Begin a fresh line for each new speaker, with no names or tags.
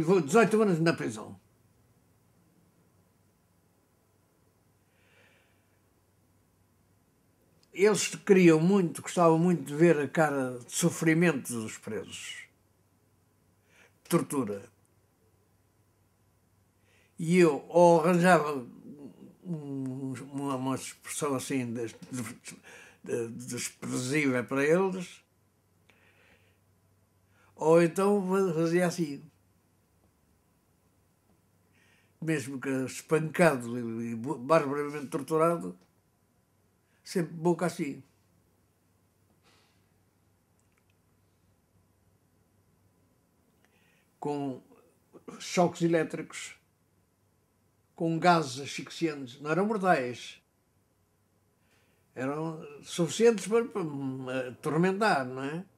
vou 18 anos na prisão. Eles queriam muito, gostavam muito de ver a cara de sofrimento dos presos. Tortura. E eu ou arranjava uma, uma expressão assim desprezível para eles, ou então fazia assim mesmo que espancado e barbaramente torturado, sempre boca assim. Com choques elétricos, com gases asfixiantes, não eram mortais. Eram suficientes para, para atormentar, não é?